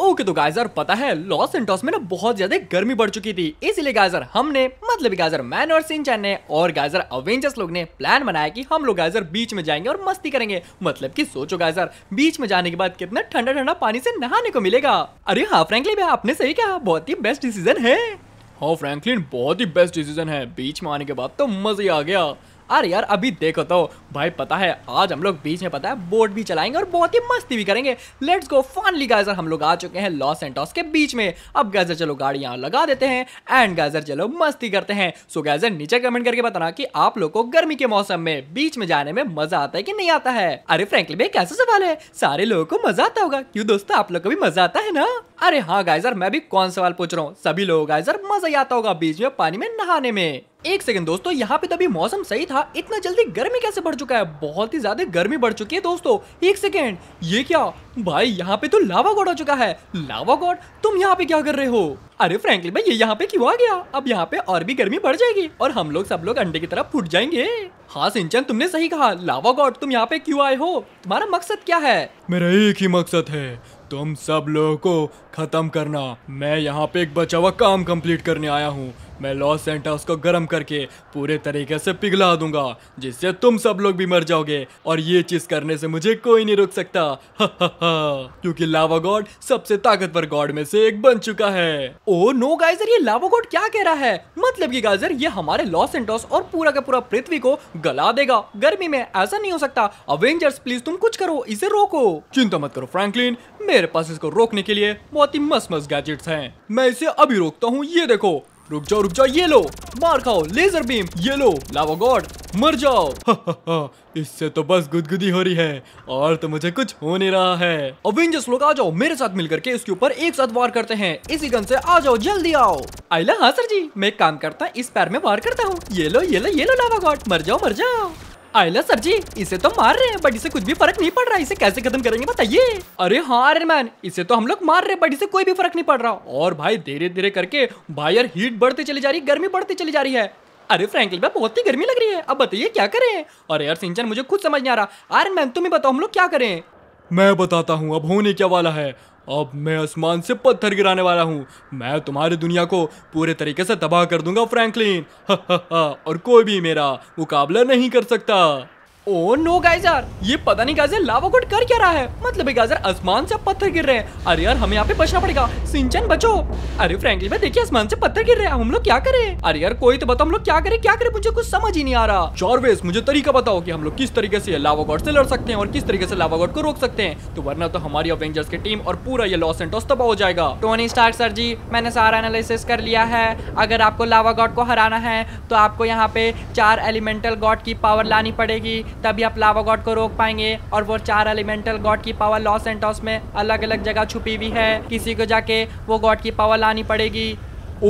okay तो geyser पता है लॉस एंटॉस में ना बहुत ज्यादा गर्मी बढ़ चुकी थी इसलिए गाइजर हमने मतलब गाइजर मैन और सिंचन ने और गाइजर अवेंजर्स लोग ने प्लान बनाया कि हम लोग गाइजर बीच में जाएंगे और मस्ती करेंगे मतलब कि सोचो गाइजर बीच में जाने के बाद कितना ठंडा ठंडा पानी से नहाने को मिलेगा अरे हाँ फ्रेंकली भाई आपने सही कहा बहुत ही बेस्ट डिसीजन है हाँ फ्रेंकली बहुत ही बेस्ट डिसीजन है बीच में आने के बाद तो मजा ही आ गया अरे यार अभी देखो तो भाई पता है आज हम लोग बीच में पता है बोट भी चलाएंगे और बहुत ही मस्ती भी करेंगे लेट्स गो फाइनली गाइजर हम लोग आ चुके हैं लॉस एंटॉस के बीच में अब गाइजर चलो गाड़ी लगा देते हैं एंड गाइजर चलो मस्ती करते हैं सो गाइजर नीचे कमेंट करके बताना कि आप लोग को गर्मी के मौसम में बीच में जाने में मजा आता है कि नहीं आता है अरे फ्रेंकली भाई कैसा सवाल है सारे लोगों को मजा आता होगा क्यों दोस्तों आप लोग को भी मजा आता है ना अरे हाँ गाइजर मैं भी कौन सवाल पूछ रहा हूँ सभी लोग गाइजर मजा ही आता होगा बीच में पानी में नहाने में एक सेकंड दोस्तों यहाँ पे तभी मौसम सही था इतना जल्दी गर्मी कैसे बढ़ चुका है बहुत ही ज्यादा गर्मी बढ़ चुकी है दोस्तों एक सेकेंड ये क्या भाई यहाँ पे तो लावा गॉड हो चुका है लावा गॉड तुम यहाँ पे क्या कर रहे हो अरे फ्रेंकली भाई ये यहाँ पे क्यों आ गया अब यहाँ पे और भी गर्मी बढ़ जाएगी और हम लोग सब लोग अंडे की तरफ फूट जाएंगे हाँ सिंचन तुमने सही कहा लावा गॉड तुम यहाँ पे क्यों आए हो तुम्हारा मकसद क्या है मेरा एक ही मकसद है तुम सब लोगों को खत्म करना मैं यहाँ पे एक बचा हुआ काम कंप्लीट करने आया हूँ मैं लॉस सेंटास को गर्म करके पूरे तरीके से पिघला दूंगा जिससे तुम सब लोग भी मर जाओगे और ये चीज करने से मुझे कोई नहीं रोक सकता क्योंकि लावा गॉड सबसे ताकतवर गॉड में से एक बन चुका है ओ नो गाइजर ये लावा गॉड क्या कह रहा है मतलब कि गाइजर ये हमारे लॉस एंटोस और पूरा का पूरा पृथ्वी को गला देगा गर्मी में ऐसा नहीं हो सकता अवेंजर्स प्लीज तुम कुछ करो इसे रोको चिंता मत करो फ्रेंकलिन मेरे पास इसको रोकने के लिए बहुत बहुत ही मस्त मस्त गैजेट है मैं इसे अभी रोकता हूँ ये देखो रुक जाओ रुक जाओ ये लो मार खाओ लेजर बीम ये लो लावा गॉड मर जाओ इससे तो बस गुदगुदी हो रही है और तो मुझे कुछ हो नहीं रहा है अवेंजर्स लोग आ जाओ मेरे साथ मिलकर के इसके ऊपर एक साथ वार करते हैं इसी गन से आ जाओ जल्दी आओ आईला हाँ सर जी मैं काम करता इस पैर में वार करता हूँ ये लो ये लो ये लो लावा गॉड मर जाओ मर जाओ आयला सर जी इसे तो मार रहे हैं बट इसे कुछ भी फर्क नहीं पड़ रहा इसे कैसे खत्म करेंगे बताइए अरे हाँ आयरन मैन इसे तो हम लोग मार रहे बट इसे कोई भी फर्क नहीं पड़ रहा और भाई धीरे धीरे करके बायर हीट बढ़ती चली जा रही है गर्मी बढ़ती चली जा रही है अरे फ्रेंकली भाई बहुत ही गर्मी लग रही है अब बताइए क्या करें और यार सिंचन मुझे खुद समझ नहीं आ रहा आयरन मैन तुम्हें बताओ हम लोग क्या करें मैं बताता हूँ अब होने क्या वाला है अब मैं आसमान से पत्थर गिराने वाला हूँ मैं तुम्हारी दुनिया को पूरे तरीके से तबाह कर दूंगा फ्रैंकलिन और कोई भी मेरा मुकाबला नहीं कर सकता ओ नो गाइजर ये पता नहीं गाइजर लावा गुड कर क्या रहा है मतलब गाइजर आसमान से पत्थर गिर रहे हैं अरे यार हमें यहाँ पे बचना पड़ेगा सिंचन बचो अरे फ्रेंकली भाई देखिए आसमान से पत्थर गिर रहे हैं हम लोग क्या करें अरे यार कोई तो बताओ हम लोग क्या करें क्या करें मुझे कुछ समझ ही नहीं आ रहा चौरवेस मुझे तरीका बताओ की हम लोग किस तरीके से लावा गोट से लड़ सकते हैं और किस तरीके से लावा गोट को रोक सकते हैं तो वरना तो हमारी अवेंजर्स की टीम और पूरा ये लॉस एंड तबाह हो जाएगा टोनी स्टार सर जी मैंने सारा एनालिसिस कर लिया है अगर आपको लावा गॉड को हराना है तो आपको यहाँ पे चार एलिमेंटल गॉड की पावर लानी पड़ेगी तभी आप लावा गॉड को रोक पाएंगे और वो चार एलिमेंटल गॉड की पावर लॉस एंटॉस में अलग अलग जगह छुपी हुई है किसी को जाके वो गॉड की पावर लानी पड़ेगी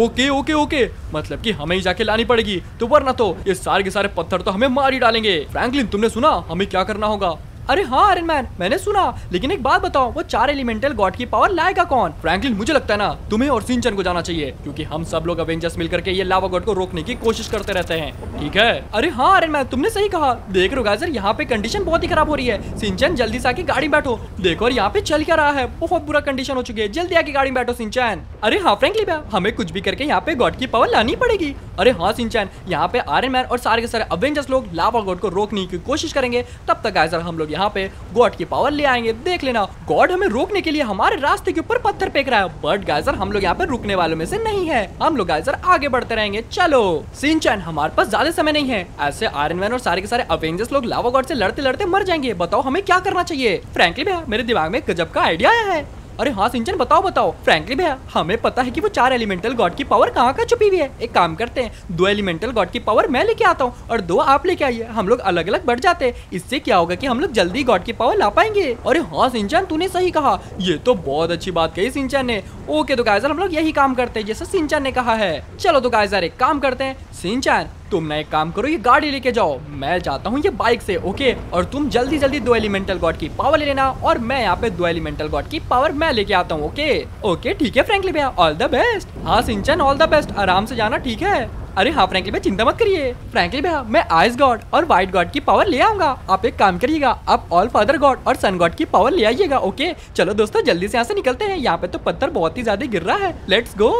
ओके ओके ओके मतलब कि हमें ही जाके लानी पड़ेगी तो वरना तो ये सारे के सारे पत्थर तो हमें मार ही डालेंगे फ्रैंकलिन तुमने सुना हमें क्या करना होगा अरे हाँ आयरन मैन मैंने सुना लेकिन एक बात बताओ वो चार एलिमेंटल गॉड की पावर लाएगा कौन फ्रैंकलिन मुझे लगता है ना तुम्हें और सिंचन को जाना चाहिए क्योंकि हम सब लोग अवेंजर्स मिलकर के ये लावा गॉड को रोकने की कोशिश करते रहते हैं ठीक है अरे हाँ आयरन मैन तुमने सही कहा देख रो गाजर यहाँ पे कंडीशन बहुत ही खराब हो रही है सिंचन जल्दी से आके गाड़ी बैठो देखो और यहाँ पे चल क्या रहा है बहुत बुरा कंडीशन हो चुकी है जल्दी आके गाड़ी बैठो सिंचन अरे हाँ फ्रेंकली हमें कुछ भी करके यहाँ पे गॉड की पावर लानी पड़ेगी अरे हाँ सिंचन यहाँ पे आयरन मैन और सारे के सारे अवेंजर्स लोग लावा गॉड को रोकने की कोशिश करेंगे तब तक गाजर हम लोग यहाँ पे गॉड की पावर ले आएंगे देख लेना गॉड हमें रोकने के लिए हमारे रास्ते के ऊपर पत्थर फेंक रहा है बट गाइजर हम लोग यहाँ पे रुकने वालों में से नहीं है हम लोग गाइजर आगे बढ़ते रहेंगे चलो सिंचन हमारे पास ज्यादा समय नहीं है ऐसे आयरन मैन और सारे के सारे अवेंजर्स लोग लावा गॉड से लड़ते लड़ते मर जाएंगे बताओ हमें क्या करना चाहिए फ्रेंकली भैया मेरे दिमाग में गजब का आइडिया आया है अरे हाँ सिंचन बताओ बताओ फ्रेंकली भैया हमें पता है कि वो चार एलिमेंटल गॉड की पावर कहाँ का छुपी हुई है एक काम करते हैं दो एलिमेंटल गॉड की पावर मैं लेके आता हूँ और दो आप लेके आइए हम लोग अलग अलग बढ़ जाते हैं इससे क्या होगा की हम लोग जल्दी गॉड की पावर ला पाएंगे अरे हाँ सिंचन तूने सही कहा ये तो बहुत अच्छी बात कही सिंचन ने ओके तो गायजर हम लोग यही काम करते हैं जैसा सिंचन ने कहा है चलो तो गायजर एक काम करते हैं सिंचन तुम ना एक काम करो ये गाड़ी लेके जाओ मैं जाता हूँ ये बाइक से ओके और तुम जल्दी जल्दी दो एलिमेंटल गॉड की पावर ले लेना और मैं यहाँ पे दो एलिमेंटल गॉड की पावर मैं लेके आता हूँ ओके ओके ठीक है फ्रेंकली भैया ऑल द बेस्ट हाँ सिंचन ऑल द बेस्ट आराम से जाना ठीक है अरे हाँ फ्रेंकली भैया चिंता मत करिए फ्रेंकली भैया मैं आइस गॉड और व्हाइट गॉड की पावर ले आऊंगा आप एक काम करिएगा आप ऑल फादर गॉड और सन गॉड की पावर ले आइएगा ओके चलो दोस्तों जल्दी से यहाँ से निकलते हैं यहाँ पे तो पत्थर बहुत ही ज्यादा गिर रहा है लेट्स गो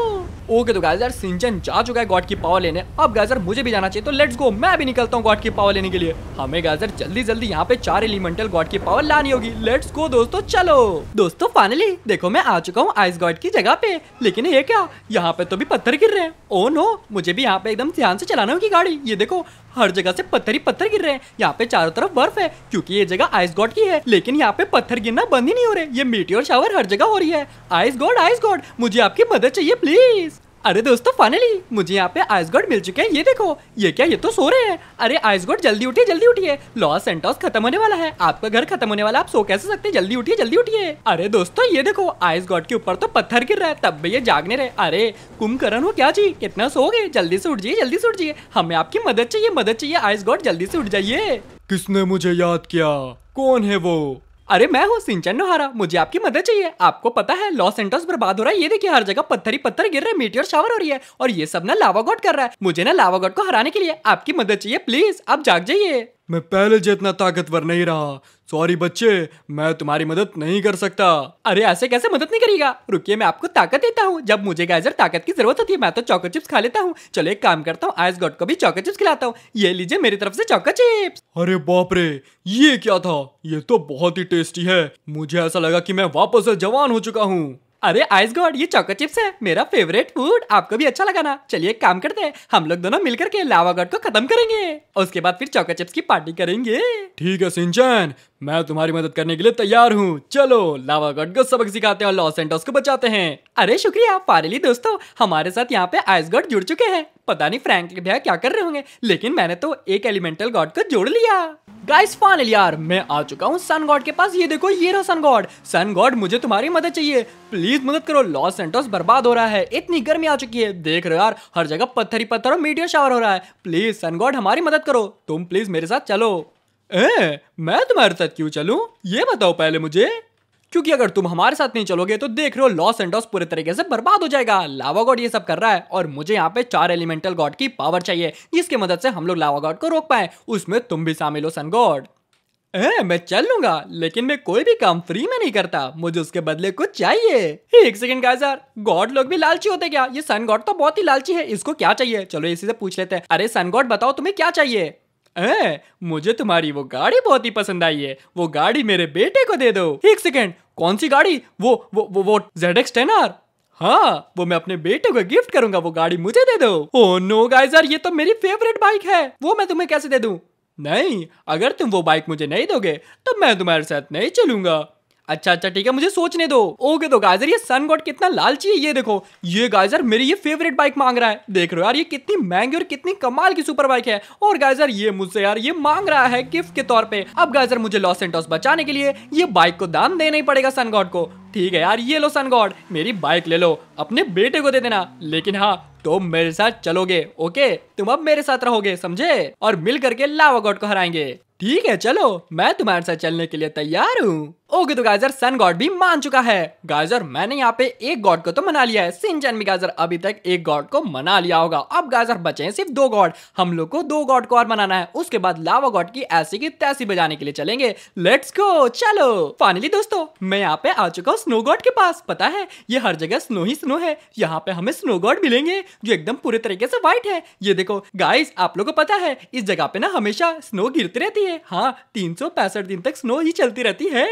ओके तो गाइस यार सिंचन जा चुका है गॉड की पावर लेने अब गाइजर मुझे भी जाना चाहिए तो लेट्स गो मैं भी निकलता हूँ गॉड की पावर लेने के लिए हमें गाइजर जल्दी जल्दी यहाँ पे चार एलिमेंटल गॉड की पावर लानी होगी लेट्स गो दोस्तों चलो दोस्तों फाइनली देखो मैं आ चुका हूँ आइस गॉड की जगह पे लेकिन ये क्या यहाँ पे तो भी पत्थर गिर रहे हैं ओ oh नो मुझे भी यहाँ पे एकदम ध्यान से चलाना होगी गाड़ी ये देखो हर जगह से पत्थर ही पत्थर गिर रहे हैं यहाँ पे चारों तरफ बर्फ है क्योंकि ये जगह आइस गॉड की है लेकिन यहाँ पे पत्थर गिरना बंद ही नहीं हो रहे ये मीटियोर शावर हर जगह हो रही है आइस गॉड आइस गॉड मुझे आपकी मदद चाहिए प्लीज अरे दोस्तों फाइनली मुझे यहाँ पे आइस गॉड मिल चुके हैं ये देखो ये क्या ये तो सो रहे हैं अरे आइस गॉड जल्दी उठिए जल्दी उठिए लॉस सेंटोस खत्म होने वाला है आपका घर खत्म होने वाला आप सो कैसे सकते जल्दी उठिए जल्दी उठिए अरे दोस्तों ये देखो आइस गॉड के ऊपर तो पत्थर गिर रहा है तब भी ये जागने रहे अरे कुंभकरण हो क्या जी कितना सो गए जल्दी से उठ जाइए जल्दी से उठ जाइए हमें आपकी मदद चाहिए मदद चाहिए आइस गॉड जल्दी से उठ जाइए किसने मुझे याद किया कौन है वो अरे मैं हूँ सिंचन नोहारा मुझे आपकी मदद चाहिए आपको पता है लॉस सेंटर्स बर्बाद हो रहा है ये देखिए हर जगह पत्थर ही पत्थर गिर रहे हैं मीटियर शावर हो रही है और ये सब ना लावा कर रहा है मुझे ना लावा को हराने के लिए आपकी मदद चाहिए प्लीज आप जाग जाइए मैं पहले जितना ताकतवर नहीं रहा सॉरी बच्चे मैं तुम्हारी मदद नहीं कर सकता अरे ऐसे कैसे मदद नहीं करेगा रुकिए मैं आपको ताकत देता हूँ जब मुझे गाजर ताकत की जरूरत होती है मैं तो चॉकलेट चिप्स खा लेता हूँ चलो एक काम करता हूँ आइस गॉड को भी चॉकलेट चिप्स खिलाता हूँ ये लीजिए मेरी तरफ से चॉकलेट चिप्स अरे बाप रे ये क्या था ये तो बहुत ही टेस्टी है मुझे ऐसा लगा की मैं वापस जवान हो चुका हूँ अरे आइस गॉड ये चौको चिप्स है मेरा फेवरेट फूड आपको भी अच्छा लगा ना चलिए एक काम करते हैं हम लोग दोनों मिलकर के लावा गॉड को खत्म करेंगे उसके बाद फिर चौको चिप्स की पार्टी करेंगे ठीक है सिंचन मैं तुम्हारी मदद करने के लिए तैयार हूँ चलो लावा गॉड को सबक सिखाते हैं और लॉस एंडोस को बचाते हैं अरे शुक्रिया फारिली दोस्तों हमारे साथ यहाँ पे आइस गॉड जुड़ चुके हैं पता नहीं फ्रैंक भैया क्या कर रहे होंगे लेकिन मैंने तो एक एलिमेंटल गॉड को जोड़ लिया गाइस फाइनल यार मैं आ चुका हूँ सन गॉड के पास ये देखो ये रहा सन गॉड सन गॉड मुझे तुम्हारी मदद चाहिए प्लीज मदद करो लॉस सेंटोस बर्बाद हो रहा है इतनी गर्मी आ चुकी है देख रहे यार हर जगह पत्थर ही पत्थर और मीडियो शावर हो रहा है प्लीज सन गॉड हमारी मदद करो तुम प्लीज मेरे साथ चलो ए, मैं तुम्हारे साथ क्यों चलू ये बताओ पहले मुझे क्योंकि अगर तुम हमारे साथ नहीं चलोगे तो देख रहे हो लॉस एंड पूरे तरीके से बर्बाद हो जाएगा लावा गॉड ये सब कर रहा है और मुझे यहाँ पे चार एलिमेंटल गॉड की पावर चाहिए जिसकी मदद से हम लोग लावा गॉड को रोक पाए उसमें तुम भी शामिल हो सन गॉड ए, मैं चल लूंगा लेकिन मैं कोई भी काम फ्री में नहीं करता मुझे उसके बदले कुछ चाहिए एक सेकंड गाइस यार गॉड लोग भी लालची होते क्या ये सन गॉड तो बहुत ही लालची है इसको क्या चाहिए चलो इसी से पूछ लेते हैं अरे सन गॉड बताओ तुम्हें क्या चाहिए ए, मुझे तुम्हारी वो गाड़ी बहुत ही पसंद आई है वो गाड़ी मेरे बेटे को दे दो एक सेकेंड कौन सी गाड़ी वो वो वो वो जेड एक्स टेन आर हाँ वो मैं अपने बेटे को गिफ्ट करूंगा वो गाड़ी मुझे दे दो ओ नो गाइस यार ये तो मेरी फेवरेट बाइक है वो मैं तुम्हें कैसे दे दू नहीं अगर तुम वो बाइक मुझे नहीं दोगे तो मैं तुम्हारे साथ नहीं चलूंगा अच्छा अच्छा ठीक है मुझे सोचने दो ओके तो गाइजर ये सन गॉड कितना लालची है ये देखो ये गाइजर मेरी ये फेवरेट बाइक मांग रहा है देख रहे हो यार ये कितनी महंगी और कितनी कमाल की सुपर बाइक है और गाइजर ये मुझसे यार ये मांग रहा है गिफ्ट के तौर पे अब गाइजर मुझे लॉस एंटॉस बचाने के लिए ये बाइक को दान देना ही पड़ेगा सन गॉड को ठीक है यार ये लो सन गॉड मेरी बाइक ले लो अपने बेटे को दे देना लेकिन हाँ तुम तो मेरे साथ चलोगे ओके तुम अब मेरे साथ रहोगे समझे और मिल करके लावा गॉड को हराएंगे ठीक है चलो मैं तुम्हारे साथ चलने के लिए तैयार हूँ ओके तो गाइजर सन गॉड भी मान चुका है गाजर मैंने यहाँ पे एक गॉड को तो मना लिया है सिंचन भी गाजर अभी तक एक गॉड को मना लिया होगा अब गाजर बचे हैं सिर्फ दो गॉड हम लोग को दो गॉड को और मनाना है उसके बाद लावा गॉड की ऐसी की तैसी बजाने के लिए चलेंगे लेट्स गो चलो फाइनली दोस्तों मैं यहाँ पे आ चुका हूँ स्नो गॉड के पास पता है ये हर जगह स्नो ही स्नो है यहाँ पे हमें स्नो गॉड मिलेंगे जो एकदम पूरे तरीके से व्हाइट है ये देखो गाइज आप लोग को पता है इस जगह पे ना हमेशा स्नो गिरती रहती है हाँ तीन दिन तक स्नो ही चलती रहती है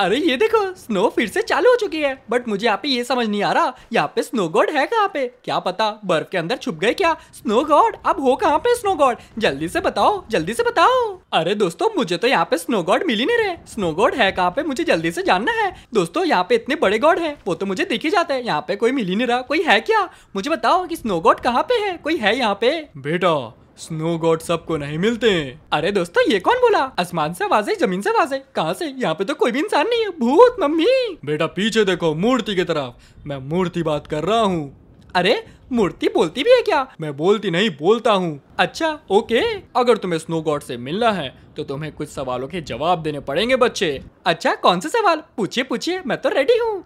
अरे ये देखो स्नो फिर से चालू हो चुकी है बट मुझे यहाँ पे ये समझ नहीं आ रहा यहाँ पे स्नो गॉड है कहाँ पे क्या पता बर्फ के अंदर छुप गए क्या स्नो गॉड अब हो कहाँ पे स्नो गॉड जल्दी से बताओ जल्दी से बताओ अरे दोस्तों मुझे तो यहाँ पे स्नो गॉड मिल ही नहीं रहे स्नो गॉड है कहाँ पे मुझे जल्दी से जानना है दोस्तों यहाँ पे इतने बड़े गॉड है वो तो मुझे देखे जाते हैं यहाँ पे कोई मिल ही नहीं रहा कोई है क्या मुझे बताओ की स्नो गॉड कहाँ पे है कोई है यहाँ पे बेटा स्नो गॉड सबको नहीं मिलते हैं अरे दोस्तों ये कौन बोला आसमान से आवाज है जमीन से आवाज है कहाँ से यहाँ पे तो कोई भी इंसान नहीं है भूत मम्मी बेटा पीछे देखो मूर्ति की तरफ मैं मूर्ति बात कर रहा हूँ अरे मूर्ति बोलती भी है क्या मैं बोलती नहीं बोलता हूँ अच्छा ओके अगर तुम्हें स्नो गॉड से मिलना है तो तुम्हें कुछ सवालों के जवाब देने पड़ेंगे बच्चे अच्छा कौन से सवाल पूछिए पूछिए मैं तो रेडी हूँ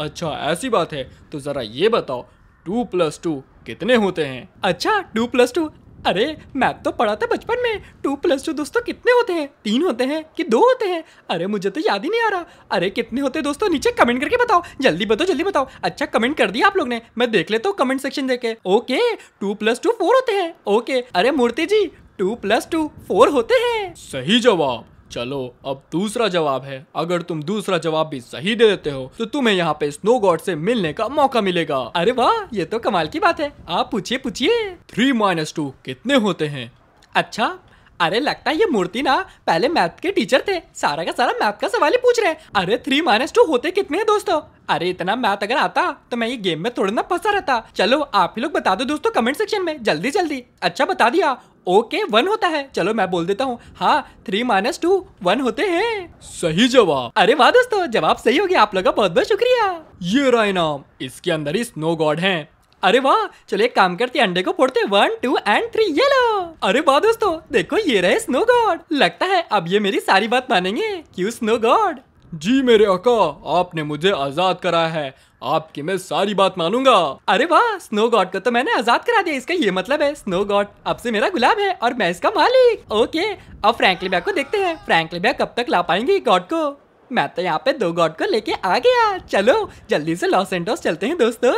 अच्छा ऐसी बात है तो जरा ये बताओ टू प्लस टू कितने होते हैं अच्छा टू प्लस टू अरे मैथ तो पढ़ा था बचपन में टू प्लस टू दोस्तों कितने होते हैं तीन होते हैं कि दो होते हैं अरे मुझे तो याद ही नहीं आ रहा अरे कितने होते हैं दोस्तों नीचे कमेंट करके बताओ जल्दी बताओ जल्दी बताओ अच्छा कमेंट कर दिया आप लोग ने मैं देख लेता हूँ कमेंट सेक्शन देखे okay two plus two four होते हैं ओके अरे Murthy ji two plus two four होते हैं सही जवाब चलो अब दूसरा जवाब है अगर तुम दूसरा जवाब भी सही दे देते हो तो तुम्हें यहाँ पे स्नो गॉड से मिलने का मौका मिलेगा अरे वाह ये तो कमाल की बात है आप पूछिए पूछिए थ्री माइनस टू कितने होते हैं अच्छा अरे लगता है ये मूर्ति ना पहले मैथ के टीचर थे सारा का सारा मैथ का सवाल ही पूछ रहे अरे थ्री माइनस टू होते कितने हैं दोस्तों अरे इतना मैथ अगर आता तो मैं ये गेम में थोड़ा ना फंसा रहता चलो आप ही लोग बता दो दोस्तों कमेंट सेक्शन में जल्दी जल्दी अच्छा बता दिया ओके वन होता है चलो मैं बोल देता हूँ हाँ थ्री माइनस टू वन होते हैं सही जवाब अरे वाह दोस्तों जवाब सही हो गया आप लोग का बहुत बहुत शुक्रिया ये रहा इनाम इसके अंदर ही स्नो गॉड है अरे वाह चलो एक काम करते अंडे को फोड़ते वन टू एंड थ्री ये लो अरे वाह दोस्तों देखो ये रहे स्नो गॉड लगता है अब ये मेरी सारी बात मानेंगे क्यों स्नो गॉड जी मेरे अका आपने मुझे आजाद कराया है आपकी मैं सारी बात मानूंगा अरे वाह स्नो गॉड को तो मैंने आजाद करा दिया इसका ये मतलब है स्नो गॉड अब से मेरा गुलाब है और मैं इसका मालिक ओके अब फ्रैंकली बैग को देखते हैं फ्रैंकली बैग कब तक ला पाएंगे गॉड को मैं तो यहाँ पे दो गॉड को लेके आ गया चलो जल्दी से लॉस एंडोस चलते हैं दोस्तों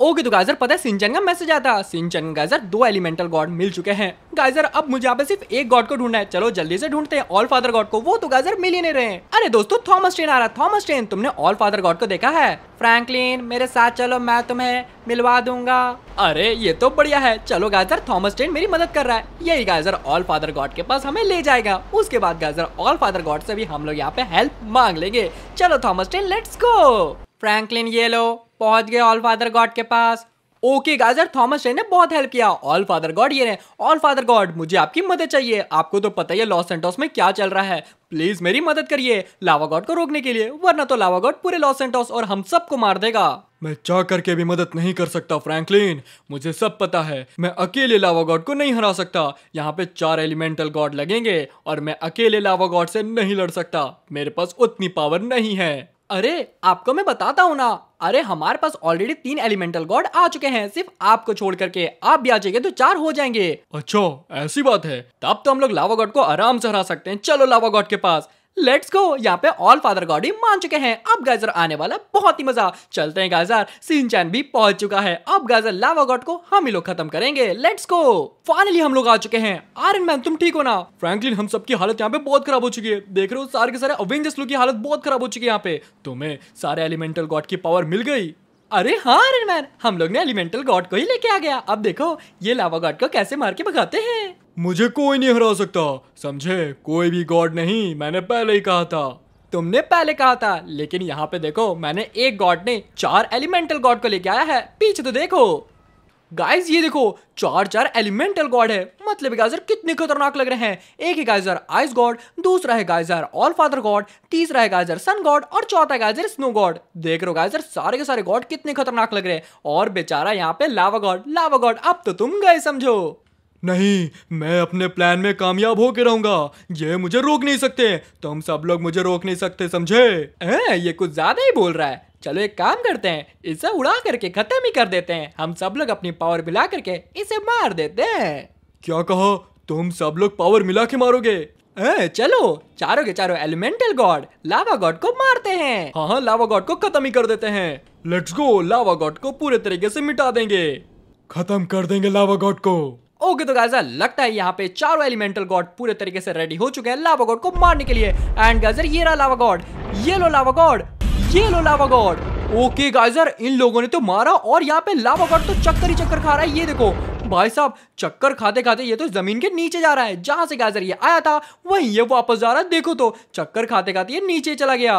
ओके तो गाइजर पता है सिंचन का मैसेज आता है सिंचन गाइजर दो एलिमेंटल गॉड मिल चुके हैं गाइजर अब मुझे यहाँ पे सिर्फ एक गॉड को ढूंढना है चलो जल्दी से ढूंढते हैं ऑल फादर गॉड को वो तो गाइजर मिल ही नहीं रहे अरे दोस्तों थॉमस ट्रेन आ रहा थॉमस ट्रेन तुमने ऑल फादर गॉड को देखा है फ्रैंकलिन मेरे साथ चलो मैं तुम्हें मिलवा दूंगा अरे ये तो बढ़िया है चलो गाजर थॉमस टेन मेरी मदद कर रहा है यही गाजर ऑल फादर गॉड के पास हमें ले जाएगा उसके बाद गाजर ऑल फादर गॉड से भी हम लोग यहाँ पे हेल्प मांग लेंगे चलो Thomas train let's go Franklin ये लो पहुंच गए ऑल फादर गॉड के पास ओके गाजर थॉमस रे ने बहुत हेल्प किया ऑल फादर गॉड ये ऑल फादर गॉड मुझे आपकी मदद चाहिए आपको तो पता ही है लॉस एंटोस में क्या चल रहा है प्लीज मेरी मदद करिए लावा गॉड को रोकने के लिए वरना तो लावा गॉड पूरे लॉस एंटोस और हम सबको मार देगा मैं चाह करके भी मदद नहीं कर सकता फ्रैंकलिन मुझे सब पता है मैं अकेले लावा गॉड को नहीं हरा सकता यहाँ पे चार एलिमेंटल गॉड लगेंगे और मैं अकेले लावा गॉड से नहीं लड़ सकता मेरे पास उतनी पावर नहीं है अरे आपको मैं बताता हूँ ना अरे हमारे पास ऑलरेडी तीन एलिमेंटल गॉड आ चुके हैं सिर्फ आपको छोड़ करके आप भी आ जाएंगे तो चार हो जाएंगे अच्छा ऐसी बात है तब तो हम लोग लावा गॉड को आराम से हरा सकते हैं चलो लावा गॉड के पास लेट्स गो यहाँ पे ऑल फादर गॉड ही मान चुके हैं अब गाइजर आने वाला बहुत ही मजा चलते हैं गाइजर सिंचैन भी पहुंच चुका है अब गाइजर लावा गॉड को हम ही लोग खत्म करेंगे लेट्स गो फाइनली हम लोग आ चुके हैं आयरन मैन तुम ठीक हो ना फ्रैंकलिन हम सबकी हालत यहाँ पे बहुत खराब हो चुकी है देख रहे हो सारे के सारे अवेंजर्स लोग की हालत बहुत खराब हो चुकी है यहाँ पे तुम्हें सारे एलिमेंटल गॉड की पावर मिल गई अरे हाँ आयरन मैन हम लोग ने एलिमेंटल गॉड को ही लेके आ गया अब देखो ये लावा गॉड को कैसे मार के भगाते हैं मुझे कोई नहीं हरा सकता समझे कोई भी गॉड नहीं मैंने पहले ही कहा था तुमने पहले कहा था लेकिन यहाँ पे देखो मैंने एक गॉड ने चार एलिमेंटल गॉड को लेके आया है पीछे तो देखो गाइस ये देखो चार चार एलिमेंटल गॉड है मतलब गाइजर कितने खतरनाक लग रहे हैं एक है गाइजर आइस गॉड दूसरा है गाइजर ऑल फादर गॉड तीसरा है गाइजर सन गॉड और चौथा है गाइजर स्नो गॉड देख रहे हो गाइजर सारे के सारे गॉड कितने खतरनाक लग रहे हैं और बेचारा यहाँ पे लावा गॉड लावा गॉड अब तो तुम गए समझो नहीं मैं अपने प्लान में कामयाब होकर रहूंगा ये मुझे रोक नहीं सकते तुम सब लोग मुझे रोक नहीं सकते समझे ए, ये कुछ ज्यादा ही बोल रहा है चलो एक काम करते हैं इसे उड़ा करके खत्म ही कर देते हैं हम सब लोग अपनी पावर मिला करके इसे मार देते हैं क्या कहा तुम सब लोग पावर मिला के मारोगे ए, चलो चारों के चारों एलिमेंटल गॉड लावा गॉड को मारते हैं हाँ हाँ लावा गॉड को खत्म ही कर देते हैं लेट्स गो लावा गॉड को पूरे तरीके से मिटा देंगे खत्म कर देंगे लावा गॉड को ओके तो गाइजर लगता है यहाँ पे चारों एलिमेंटल गॉड पूरे तरीके से रेडी हो चुके हैं लावा गॉड को मारने के लिए एंड गाइजर ये रहा लावा गॉड ये लो लावा गॉड ये लो लावा गॉड ओके गाइजर इन लोगों ने तो मारा और यहाँ पे लावा गॉड तो चक्कर ही चक्कर खा रहा है ये देखो भाई साहब चक्कर खाते खाते ये तो जमीन के नीचे जा रहा है जहां से गाइजर ये आया था वही ये वापस जा रहा है देखो तो चक्कर खाते खाते ये नीचे चला गया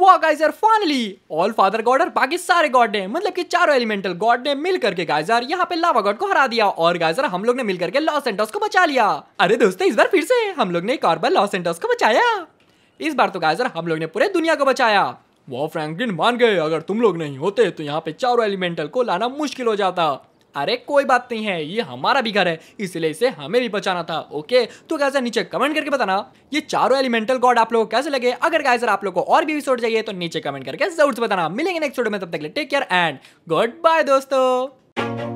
वाह फाइनली ऑल फादर गॉड और बाकी सारे गॉड ने मतलब कि चारों एलिमेंटल गॉड ने मिल करके यहाँ पे लावा गॉड को हरा दिया और हम लोग ने मिल करके लॉस एंटोस को बचा लिया अरे दोस्तों इस बार फिर से हम लोग ने एक और बार लॉस एंटोस को बचाया इस बार तो गाइजर हम लोग ने पूरे दुनिया को बचाया वो फ्रेंकिन मान गए अगर तुम लोग नहीं होते तो यहाँ पे चारों एलिमेंटल को लाना मुश्किल हो जाता अरे कोई बात नहीं है ये हमारा भी घर है इसलिए इसे हमें भी बचाना था ओके तो कैसे नीचे कमेंट करके बताना ये चारों एलिमेंटल गॉड आप लोगों को कैसे लगे अगर गाइजर आप लोग को और भी एपिसोड चाहिए तो नीचे कमेंट करके जरूर से बताना मिलेंगे नेक्स्ट वीडियो में तब तक take care and good bye दोस्तों